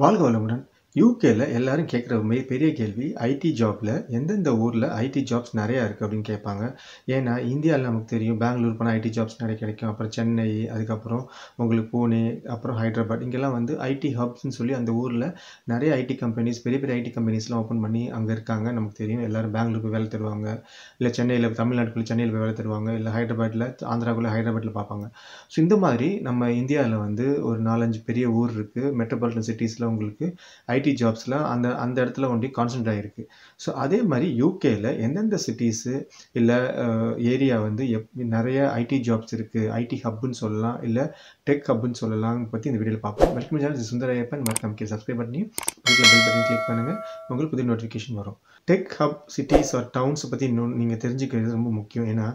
வாழ்க வளமுடன் யூகேல எல்லாரும் கேட்குற பெரிய கேள்வி ஐடி ஜாப்பில் எந்தெந்த ஊரில் ஐடி ஜாப்ஸ் நிறையா இருக்குது அப்படின்னு கேட்பாங்க ஏன்னா இந்தியாவில் நமக்கு தெரியும் பெங்களூர் போனால் ஐடி ஜாப்ஸ் நிறைய கிடைக்கும் அப்புறம் சென்னை அதுக்கப்புறம் உங்களுக்கு பூனே அப்புறம் ஹைதராபாத் இங்கெல்லாம் வந்து ஐடி ஹப்ஸ்ன்னு சொல்லி அந்த ஊரில் நிறைய ஐடி கம்பெனிஸ் பெரிய பெரிய ஐடி கம்பெனிஸ்லாம் ஓப்பன் பண்ணி அங்கே இருக்காங்க நமக்கு தெரியும் எல்லோரும் பெங்களூர் போய் வேலை தருவாங்க இல்லை சென்னையில் தமிழ்நாட்டுக்குள்ளே சென்னையில் போய் வேலை தருவாங்க இல்லை ஹைதராபாத்தில் ஆந்திராக்குள்ளே ஹைதராபாத்தில் பார்ப்பாங்க ஸோ இந்த மாதிரி நம்ம இந்தியாவில் வந்து ஒரு நாலஞ்சு பெரிய ஊர் இருக்குது மெட்ரோபாலிட்டன் சிட்டிஸில் உங்களுக்கு ஐடி ஐடி ஜாப்ஸ்லாம் அந்த அந்த இடத்துல ஒண்டி கான்சன்ட்ரேட் ஆகிருக்கு ஸோ அதே மாதிரி யூகேயில் எந்தெந்த சிட்டிஸு இல்லை ஏரியா வந்து எப் நிறைய ஐடி ஜாப்ஸ் இருக்குது ஐடி ஹப்புன்னு சொல்லலாம் இல்லை டெக் ஹப்புன்னு சொல்லலாம் பற்றி இந்த வீடியோவில் பார்ப்போம் welcome channel Sundaraiyappan Ayyappan subscribe பண்ணி பெல் பட்டன் கிளிக் பண்ணுங்கள் உங்களுக்கு புதிய நோட்டிஃபிகேஷன் வரும் டெக் ஹப் சிட்டிஸ் ஆர் டவுன்ஸை பற்றி இன்னும் நீங்கள் தெரிஞ்சுக்கிறது ரொம்ப முக்கியம் ஏன்னா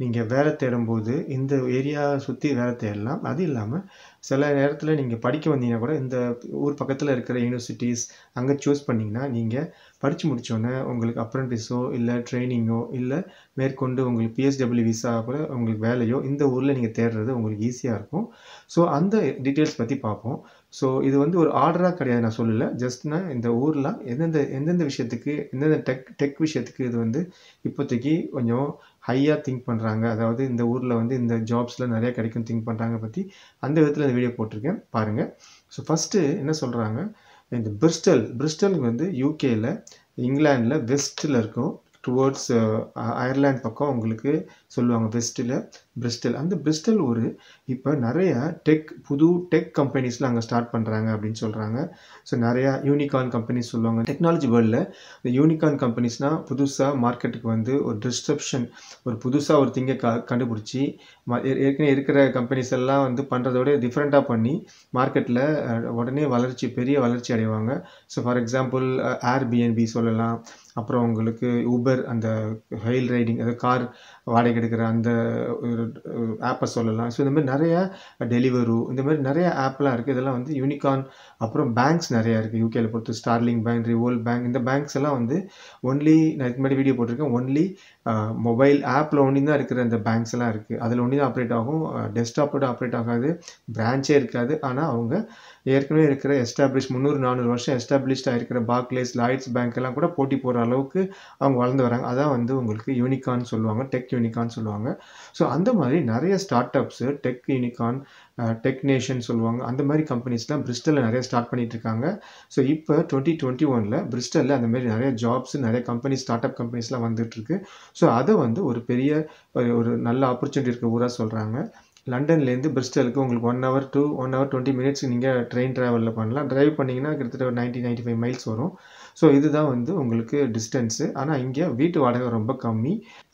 நீங்கள் வேலை தேடும்போது இந்த ஏரியா சுற்றி வேலை தேடலாம் அது இல்லாமல் சில நேரத்தில் நீங்கள் படிக்க வந்தீங்கன்னா கூட இந்த ஊர் பக்கத்தில் இருக்கிற யூனிவர்சிட்டிஸ் அங்கே சூஸ் பண்ணிங்கன்னா நீங்கள் படித்து முடித்தோடனே உங்களுக்கு அப்ரண்டிஸோ இல்லை ட்ரைனிங்கோ இல்லை மேற்கொண்டு உங்களுக்கு பிஎஸ்டபிள்யூ விசா கூட உங்களுக்கு வேலையோ இந்த ஊரில் நீங்கள் தேடுறது உங்களுக்கு ஈஸியாக இருக்கும் ஸோ அந்த டீட்டெயில்ஸ் பற்றி பார்ப்போம் ஸோ இது வந்து ஒரு ஆர்டராக கிடையாது நான் சொல்லலை ஜஸ்ட்னா இந்த ஊரில் எந்தெந்த எந்தெந்த விஷயத்துக்கு எந்தெந்த டெக் டெக் விஷயத்துக்கு இது வந்து இப்போதைக்கு கொஞ்சம் ஹையாக திங்க் பண்ணுறாங்க அதாவது இந்த ஊரில் வந்து இந்த ஜாப்ஸில் நிறையா கிடைக்கும் திங்க் பண்ணுறாங்க பற்றி அந்த விதத்தில் இந்த வீடியோ போட்டிருக்கேன் பாருங்கள் ஸோ ஃபஸ்ட்டு என்ன சொல்கிறாங்க இந்த பிரிஸ்டல் பிரிஸ்டலுக்கு வந்து யூகேயில் இங்கிலாண்டில் வெஸ்ட்டில் இருக்கும் டுவோர்ட்ஸ் அயர்லாண்ட் uh, பக்கம் உங்களுக்கு சொல்லுவாங்க பெஸ்ட்டில் பிரிஸ்டல் அந்த பிரிஸ்டல் ஒரு இப்போ நிறைய டெக் புது டெக் கம்பெனிஸ்லாம் அங்கே ஸ்டார்ட் பண்ணுறாங்க அப்படின்னு சொல்கிறாங்க ஸோ நிறையா யூனிகார்ன் கம்பெனிஸ் சொல்லுவாங்க டெக்னாலஜி வேர்ல்டில் இந்த யூனிகார்ன் கம்பெனிஸ்னால் புதுசாக மார்க்கெட்டுக்கு வந்து ஒரு டிஸ்ட்ரப்ஷன் ஒரு புதுசாக ஒரு திங்கை க கண்டுபிடிச்சி ஏற்கனவே இருக்கிற கம்பெனிஸ் எல்லாம் வந்து பண்ணுறதோட டிஃப்ரெண்ட்டாக பண்ணி மார்க்கெட்டில் உடனே வளர்ச்சி பெரிய வளர்ச்சி அடைவாங்க ஸோ ஃபார் எக்ஸாம்பிள் பிஎன்பி சொல்லலாம் அப்புறம் உங்களுக்கு ஊபர் அந்த ஹெயில் ரைடிங் அதாவது கார் வாடகை எடுக்கிற அந்த ஆப்பை சொல்லலாம் ஸோ இந்த மாதிரி நிறைய டெலிவரு இந்த மாதிரி நிறைய ஆப்லாம் இருக்குது இதெல்லாம் வந்து யூனிகான் அப்புறம் பேங்க்ஸ் நிறையா இருக்குது யூகேல பொறுத்து ஸ்டார்லிங் பேங்க் ரிவோல் பேங்க் இந்த பேங்க்ஸ் எல்லாம் வந்து ஒன்லி நான் இதுக்கு முன்னாடி வீடியோ போட்டிருக்கேன் ஒன்லி மொபைல் ஆப்பில் ஒன்றி தான் இருக்கிற அந்த பேங்க்ஸ் எல்லாம் இருக்குது அதில் ஒன்றி தான் ஆப்ரேட் ஆகும் டெஸ்க்டாப்போட ஆப்ரேட் ஆகாது பிரான்ச்சே இருக்காது ஆனால் அவங்க ஏற்கனவே இருக்கிற எஸ்டாப்ளிஷ் முந்நூறு நானூறு வருஷம் எஸ்டாப்ளிஷ்டாக இருக்கிற பாக்லேஸ் லாய்ட்ஸ் பேங்க் எல்லாம் கூட போட்டி போகிற அளவுக்கு அவங்க வளர்ந்து வராங்க அதான் வந்து உங்களுக்கு யூனிகான்னு சொல்லுவாங்க டெக் யூனிகான்னு சொல்லுவாங்க ஸோ அந்த மாதிரி நிறைய startups tech unicorn tech nation சொல்லுவாங்க அந்த மாதிரி கம்பெனிஸ்லாம் பிரிஸ்டலில் நிறைய ஸ்டார்ட் பண்ணிட்டு இருக்காங்க ஸோ இப்போ டுவெண்ட்டி டுவெண்ட்டி ஒனில் பிரிஸ்டலில் அந்த மாதிரி நிறைய ஜாப்ஸ் நிறைய கம்பெனிஸ் ஸ்டார்ட் அப் கம்பெனிஸ்லாம் வந்துட்டுருக்கு ஸோ அதை வந்து ஒரு பெரிய ஒரு நல்ல ஆப்பர்ச்சுனிட்டி இருக்க ஊராக சொல்கிறாங்க லண்டன்லேருந்து பிரிஸ்டலுக்கு உங்களுக்கு one hour to one hour twenty minutes நீங்கள் ட்ரெயின் ட்ராவலில் பண்ணலாம் ட்ரைவ் பண்ணிங்கன்னா கிட்டத்தட்ட ஒரு நைன்ட்டி நைன்ட்டி ஃபைவ் மைல்ஸ் வரும் ஸோ இதுதான் வந்து உங்களுக்கு டிஸ்டன்ஸு ஆனால் இங்கே வீட்டு வாடகை ரொம்ப கம்மி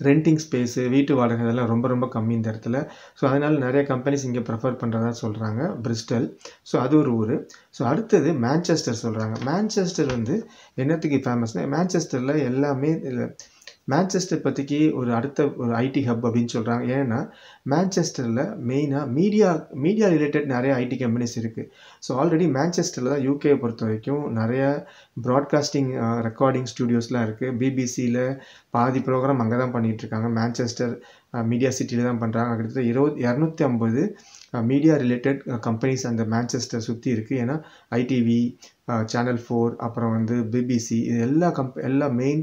ரெண்டிங் ஸ்பேஸு வீட்டு வாடகை இதெல்லாம் ரொம்ப ரொம்ப கம்மி இந்த இடத்துல ஸோ அதனால் நிறைய கம்பெனிஸ் இங்கே ப்ரிஃபர் பண்ணுறதா சொல்கிறாங்க பிரிஸ்டல் ஸோ அது ஒரு ஊர் ஸோ அடுத்தது மேன்செஸ்டர் சொல்கிறாங்க மேன்செஸ்டர் வந்து என்னத்துக்கு ஃபேமஸ்னால் மேன்செஸ்டரில் எல்லாமே இல்லை மேன்செஸ்டர் பற்றிக்கு ஒரு அடுத்த ஒரு ஐடி ஹப் அப்படின்னு சொல்கிறாங்க ஏன்னா மேன்செஸ்டரில் மெயினாக மீடியா மீடியா ரிலேட்டட் நிறைய ஐடி கம்பெனிஸ் இருக்குது ஸோ ஆல்ரெடி மேன்செஸ்டரில் தான் யூகே பொறுத்த வரைக்கும் நிறைய ப்ராட்காஸ்டிங் ரெக்கார்டிங் ஸ்டூடியோஸ்லாம் இருக்குது பிபிசியில் பாதி ப்ரோக்ராம் அங்கே தான் பண்ணிகிட்ருக்காங்க மேன்செஸ்டர் மீடியா சிட்டியில் தான் பண்ணுறாங்க கிட்டத்தட்ட இருபது இரநூத்தி ஐம்பது மீடியா ரிலேட்டட் கம்பெனிஸ் அந்த மேன்செஸ்டர் சுற்றி இருக்குது ஏன்னா ஐடிவி சேனல் ஃபோர் அப்புறம் வந்து பிபிசி இது எல்லா கம்ப் எல்லா மெயின்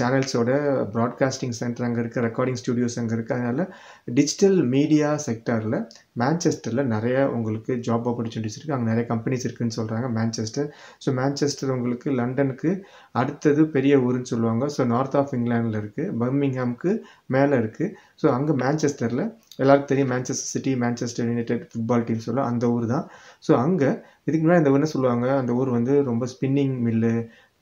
சேனல்ஸோட ப்ராட்காஸ்டிங் சென்டர் அங்கே இருக்குது ரெக்கார்டிங் ஸ்டுடியோஸ் அங்கே இருக்குது அதனால் டிஜிட்டல் மீடியா செக்டரில் மேன்செஸ்டரில் நிறைய உங்களுக்கு ஜாப் ஆப்பர்ச்சுனிட்டிஸ் இருக்குது அங்கே நிறைய கம்பெனிஸ் இருக்குதுன்னு சொல்கிறாங்க மேன்செஸ்டர் ஸோ மேன்செஸ்டர் உங்களுக்கு லண்டனுக்கு அடுத்தது பெரிய ஊருன்னு சொல்லுவாங்க ஸோ நார்த் ஆஃப் இங்கிலாண்டில் இருக்குது பர்மிங்ஹாம்க்கு மேலே இருக்குது ஸோ அங்கே மேன்செஸ்டரில் எல்லாருக்கும் தெரியும் Manchester City Manchester United football team சொல்லுவோம் அந்த ஊர் தான் ஸோ அங்கே இதுக்கு முன்னாடி அந்த ஊர்னு சொல்லுவாங்க அந்த ஊர் வந்து ரொம்ப ஸ்பின்னிங் மில்லு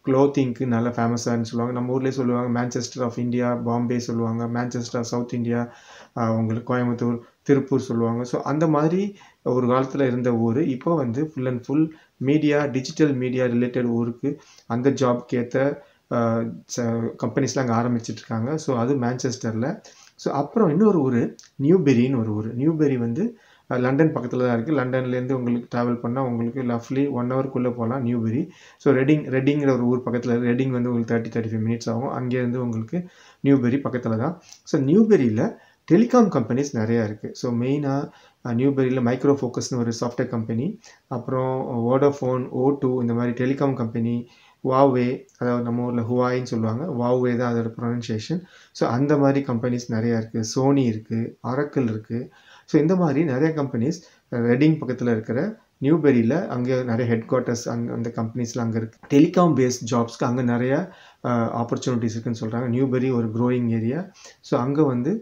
க்ளோத்திங்க்கு நல்ல ஃபேமஸாகனு சொல்லுவாங்க நம்ம ஊர்லேயே சொல்லுவாங்க மேன்செஸ்டர் ஆஃப் இந்தியா பாம்பே சொல்லுவாங்க மேன்செஸ்டர் சவுத் இந்தியா உங்களுக்கு கோயம்புத்தூர் திருப்பூர் சொல்லுவாங்க ஸோ அந்த மாதிரி ஒரு காலத்தில் இருந்த ஊர் இப்போ வந்து full and full media digital media related ஊருக்கு அந்த ஜாப்க்கு ஏற்ற கம்பெனிஸ்லாம் அங்கே ஆரம்பிச்சிட்ருக்காங்க ஸோ அது மேன்செஸ்டரில் ஸோ அப்புறம் இன்னொரு ஊர் நியூபெரின்னு ஒரு ஊர் நியூபெரி வந்து லண்டன் பக்கத்தில் தான் இருக்குது லண்டன்லேருந்து உங்களுக்கு ட்ராவல் பண்ணால் உங்களுக்கு லஃப்லி ஒன் ஹவருக்குள்ளே போகலாம் நியூபெரி ஸோ ரெடிங் ரெட்டிங்கிற ஒரு ஊர் பக்கத்தில் ரெட்டிங் வந்து உங்களுக்கு தேர்ட்டி தேர்ட்டி ஃபைவ் மினிட்ஸ் ஆகும் அங்கேருந்து உங்களுக்கு நியூபெரி பக்கத்தில் தான் ஸோ நியூபெரியில் டெலிகாம் கம்பெனிஸ் நிறையா இருக்குது ஸோ மெயினாக நியூபெரியில் மைக்ரோ ஃபோக்கஸ்னு ஒரு சாஃப்ட்வேர் கம்பெனி அப்புறம் ஓடோஃபோன் ஓ டூ இந்த மாதிரி டெலிகாம் கம்பெனி வாவே அதாவது நம்ம ஊரில் ஹுவாயின்னு சொல்லுவாங்க வாவே தான் அதோட ப்ரொனன்சியேஷன் ஸோ அந்த மாதிரி கம்பெனிஸ் நிறையா இருக்குது சோனி இருக்குது அரக்கல் இருக்குது ஸோ இந்த மாதிரி நிறைய கம்பெனிஸ் ரெட்டிங் பக்கத்தில் இருக்கிற நியூபெரியில் அங்கே நிறைய ஹெட் குவார்ட்டர்ஸ் அங்கே அந்த கம்பெனிஸ்லாம் அங்கே இருக்குது டெலிகாம் பேஸ்ட் ஜாப்ஸ்க்கு அங்கே நிறையா ஆப்பர்ச்சுனிட்டிஸ் இருக்குதுன்னு சொல்கிறாங்க நியூபெரி ஒரு க்ரோயிங் ஏரியா ஸோ அங்கே வந்து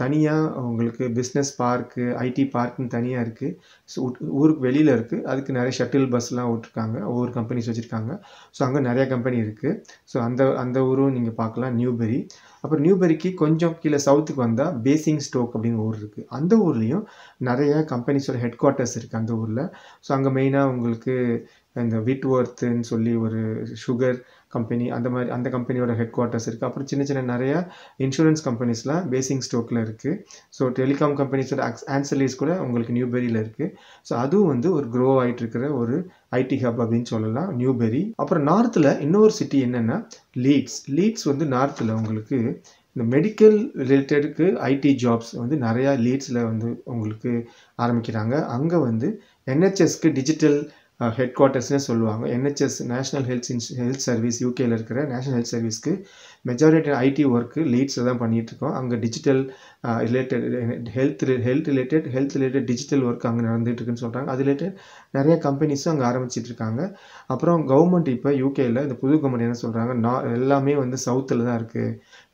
தனியாக உங்களுக்கு பிஸ்னஸ் பார்க்கு ஐடி பார்க்குன்னு தனியாக இருக்குது ஸோ ஊருக்கு வெளியில் இருக்குது அதுக்கு நிறைய ஷட்டில் பஸ்லாம் விட்ருக்காங்க ஒவ்வொரு கம்பெனிஸ் வச்சுருக்காங்க ஸோ அங்கே நிறையா கம்பெனி இருக்குது ஸோ அந்த அந்த ஊரும் நீங்கள் பார்க்கலாம் நியூபெரி அப்புறம் நியூபெரிக்கு கொஞ்சம் கீழே சவுத்துக்கு வந்தால் பேசிங் ஸ்டோக் அப்படிங்கிற ஊர் இருக்குது அந்த ஊர்லேயும் நிறைய கம்பெனிஸோட ஹெட் குவார்ட்டர்ஸ் இருக்குது அந்த ஊரில் ஸோ அங்கே மெயினாக உங்களுக்கு இந்த விட் ஒர்த்துன்னு சொல்லி ஒரு சுகர் கம்பெனி அந்த மாதிரி அந்த கம்பெனியோட ஹெட் குவார்ட்டர்ஸ் இருக்குது அப்புறம் சின்ன சின்ன நிறைய இன்சூரன்ஸ் கம்பெனிஸ்லாம் பேசிங் ஸ்டோக்கில் இருக்குது ஸோ டெலிகாம் கம்பெனிஸோட அக்ஸ் ஆன்சரிஸ் கூட உங்களுக்கு நியூபெரியில் இருக்குது ஸோ அதுவும் வந்து ஒரு க்ரோ ஆகிட்டு இருக்கிற ஒரு ஐடி ஹப் அப்படின்னு சொல்லலாம் நியூபெரி அப்புறம் நார்த்தில் இன்னொரு சிட்டி என்னென்னா லீட்ஸ் லீட்ஸ் வந்து நார்த்தில் உங்களுக்கு இந்த மெடிக்கல் ரிலேட்டடுக்கு ஐடி ஜாப்ஸ் வந்து நிறையா லீட்ஸில் வந்து உங்களுக்கு ஆரம்பிக்கிறாங்க அங்கே வந்து என்ஹெச்எஸ்க்கு டிஜிட்டல் ஹெட் குவார்ட்டர்ஸ்னே சொல்லுவாங்க என்ஹெச்எஸ் நேஷனல் ஹெல்த் இன்ஸ் ஹெல்த் சர்வீஸ் யூகேயில் இருக்கிற நேஷனல் ஹெல்த் சர்வீஸ்க்கு மெஜாரிட்டி ஐடி ஒர்க்கு லீட்ஸில் தான் பண்ணிகிட்ருக்கோம் அங்கே digital related health health related health related digital work அங்கே நடந்துகிட்ருக்குன்னு சொல்கிறாங்க அது ரிலேட்டட் நிறைய கம்பெனிஸும் அங்கே ஆரம்பிச்சிட்ருக்காங்க அப்புறம் கவர்மெண்ட் இப்போ யூகேயில் இந்த புது கவர்மெண்ட் என்ன சொல்கிறாங்க நான் எல்லாமே வந்து சவுத்தில் தான் இருக்குது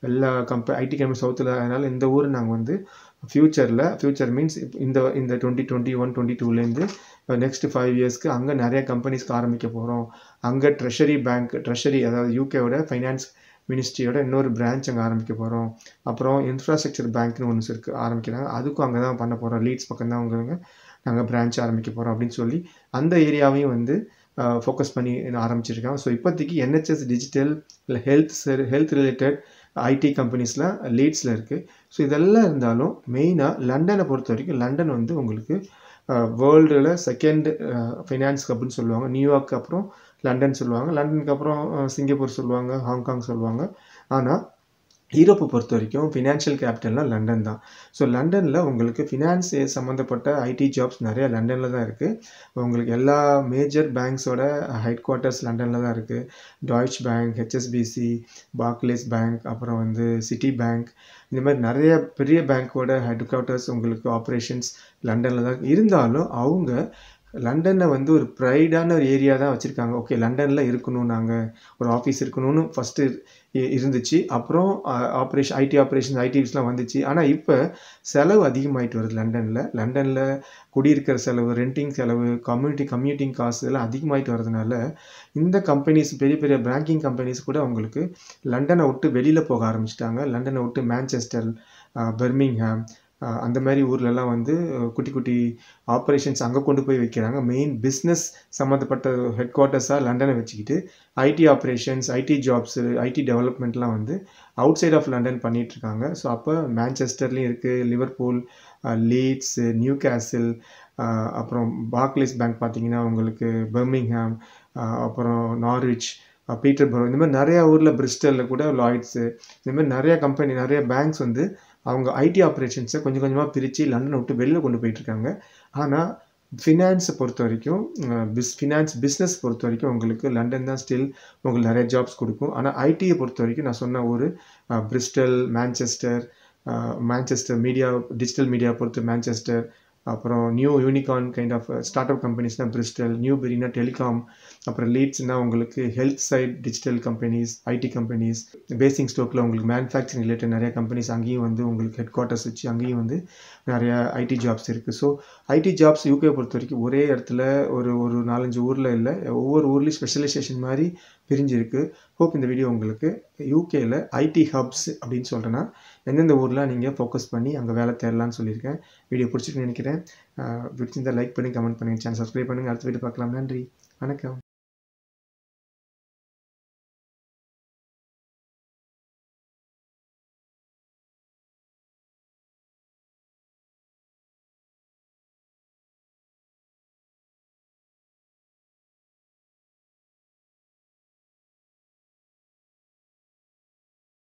எல்லா கம்பெனி ஐடி கம்பெனி சவுத்தில் அதனால் இந்த ஊர் நாங்கள் வந்து ஃப்யூச்சரில் ஃப்யூச்சர் மீன்ஸ் இந்த இந்த டுவெண்ட்டி டுவெண்ட்டி ஒன் டுவெண்ட்டி டூலேருந்து நெக்ஸ்ட் ஃபைவ் இயர்ஸ்க்கு அங்கே நிறைய கம்பெனிஸ்க்கு ஆரம்பிக்க போகிறோம் அங்கே ட்ரெஷரி பேங்க் ட்ரெஷரி அதாவது யூகேவோட ஃபைனான்ஸ் மினிஸ்ட்ரியோட இன்னொரு பிரான்ச் அங்கே ஆரம்பிக்க போகிறோம் அப்புறம் இன்ஃப்ராஸ்ட்ரக்சர் பேங்க்னு ஒன்று இருக்குது ஆரம்பிக்கிறாங்க அதுக்கும் அங்கே தான் பண்ண போகிறோம் லீட்ஸ் பக்கம் தான் அவங்க நாங்கள் பிரான்ச் ஆரம்பிக்க போகிறோம் அப்படின்னு சொல்லி அந்த ஏரியாவையும் வந்து ஃபோக்கஸ் பண்ணி ஆரம்பிச்சிருக்காங்க ஸோ இப்போதைக்கு என்ஹெச்எஸ் டிஜிட்டல் இல்லை ஹெல்த் ஹெல்த் ரிலேட்டட் ஐடி கம்பெனிஸில் லீட்ஸில் இருக்குது ஸோ இதெல்லாம் இருந்தாலும் மெயினாக லண்டனை பொறுத்த வரைக்கும் லண்டன் வந்து உங்களுக்கு வேர்ல்டில் செகண்ட் ஃபினான்ஸ் கப்புன்னு சொல்லுவாங்க நியூயார்க்கு அப்புறம் லண்டன் சொல்லுவாங்க லண்டனுக்கு அப்புறம் சிங்கப்பூர் சொல்லுவாங்க ஹாங்காங் சொல்லுவாங்க ஆனால் ஈரோப்பை பொறுத்த வரைக்கும் ஃபினான்ஷியல் கேபிட்டல்னால் லண்டன் தான் ஸோ லண்டனில் உங்களுக்கு ஃபினான்ஸ் சம்மந்தப்பட்ட ஐடி ஜாப்ஸ் நிறைய லண்டனில் தான் இருக்குது உங்களுக்கு எல்லா மேஜர் பேங்க்ஸோட ஹெட் குவார்ட்டர்ஸ் லண்டனில் தான் இருக்குது Deutsche bank HSBC Barclays bank அப்புறம் வந்து சிட்டி பேங்க் இந்த மாதிரி நிறைய பெரிய பேங்க்கோட ஹெட் குவார்ட்டர்ஸ் உங்களுக்கு ஆப்ரேஷன்ஸ் லண்டனில் தான் இருந்தாலும் அவங்க லண்டனை வந்து ஒரு ப்ரைடான ஒரு ஏரியா தான் வச்சுருக்காங்க ஓகே லண்டனில் இருக்கணும் நாங்கள் ஒரு ஆஃபீஸ் இருக்கணும்னு ஃபஸ்ட்டு இருந்துச்சு அப்புறம் ஆப்ரேஷன் ஐடி ஆப்ரேஷன் ஐடிஸ்லாம் வந்துச்சு ஆனால் இப்போ செலவு அதிகமாகிட்டு வருது லண்டனில் லண்டனில் குடியிருக்கிற செலவு ரெண்டிங் செலவு கம்யூனிட்டி கம்யூட்டிங் காசு இதெல்லாம் அதிகமாகிட்டு வரதுனால இந்த கம்பெனிஸ் பெரிய பெரிய பேங்கிங் கம்பெனிஸ் கூட அவங்களுக்கு லண்டனை விட்டு வெளியில் போக ஆரம்பிச்சிட்டாங்க லண்டனை விட்டு மேன்செஸ்டர் பெர்மிங்ஹாம் அந்த மாதிரி ஊர்லலாம் வந்து குட்டி குட்டி ஆப்ரேஷன்ஸ் அங்கே கொண்டு போய் வைக்கிறாங்க மெயின் பிஸ்னஸ் சம்மந்தப்பட்ட ஹெட் குவார்ட்டர்ஸாக லண்டனை வச்சுக்கிட்டு IT operations IT jobs IT டெவலப்மெண்ட்லாம் வந்து அவுட் சைட் ஆஃப் லண்டன் பண்ணிகிட்ருக்காங்க ஸோ அப்போ மேன்செஸ்டர்லேயும் இருக்குது லிவர்பூல் லீட்ஸு நியூ கேசில் அப்புறம் பாக்லிஸ் பேங்க் பார்த்தீங்கன்னா உங்களுக்கு பர்மிங்ஹாம் அப்புறம் நார்விச் பீட்டர் பரோ இந்த மாதிரி நிறையா ஊரில் பிரிஸ்டலில் கூட லாய்ட்ஸு இந்த மாதிரி நிறையா கம்பெனி நிறையா பேங்க்ஸ் வந்து அவங்க ஐடி ஆப்ரேஷன்ஸை கொஞ்சம் கொஞ்சமாக பிரித்து லண்டனை விட்டு வெளியில் கொண்டு போயிட்டுருக்காங்க ஆனால் ஃபினான்ஸை பொறுத்த வரைக்கும் பிஸ் ஃபினான்ஸ் பிஸ்னஸ் பொறுத்த வரைக்கும் உங்களுக்கு லண்டன் தான் ஸ்டில் உங்களுக்கு நிறைய ஜாப்ஸ் கொடுக்கும் ஆனால் ஐடியை பொறுத்த வரைக்கும் நான் சொன்ன ஒரு Bristol Manchester Manchester media digital media பொறுத்து மேன்செஸ்டர் அப்புறம் new unicorn kind of startup கம்பெனிஸ்னால் பிரிஸ்டல் நியூ பெரினா டெலிகாம் அப்புறம் லீட்ஸ்னால் உங்களுக்கு health side digital companies IT companies பேசிங் ஸ்டோக்கில் உங்களுக்கு மேனுஃபேக்சரிங் ரிலேட்டட் நிறைய கம்பெனிஸ் அங்கேயும் வந்து உங்களுக்கு ஹெட் குவார்ட்டர்ஸ் வச்சு அங்கேயும் வந்து நிறையா ஐடி ஜாப்ஸ் இருக்குது ஸோ ஐடி ஜாப்ஸ் யூகே பொறுத்த வரைக்கும் ஒரே இடத்துல ஒரு ஒரு நாலஞ்சு ஊரில் இல்லை ஒவ்வொரு ஊர்லேயும் ஸ்பெஷலைசேஷன் மாதிரி பிரிஞ்சிருக்கு ஹோப் இந்த வீடியோ உங்களுக்கு யூகேயில் ஐடி ஹப்ஸ் அப்படின்னு சொல்கிறேன்னா எந்தெந்த ஊரில் நீங்கள் ஃபோக்கஸ் பண்ணி அங்கே வேலை தேடலாம்னு சொல்லியிருக்கேன் வீடியோ பிடிச்சிட்டு நினைக்கிறேன் பிடிச்சிருந்தால் லைக் பண்ணி கமெண்ட் பண்ணுங்கள் சேனல் சப்ஸ்கிரைப் பண்ணுங்கள் அடுத்த வீடியோ பார்க்கலாம் நன்றி வணக்கம்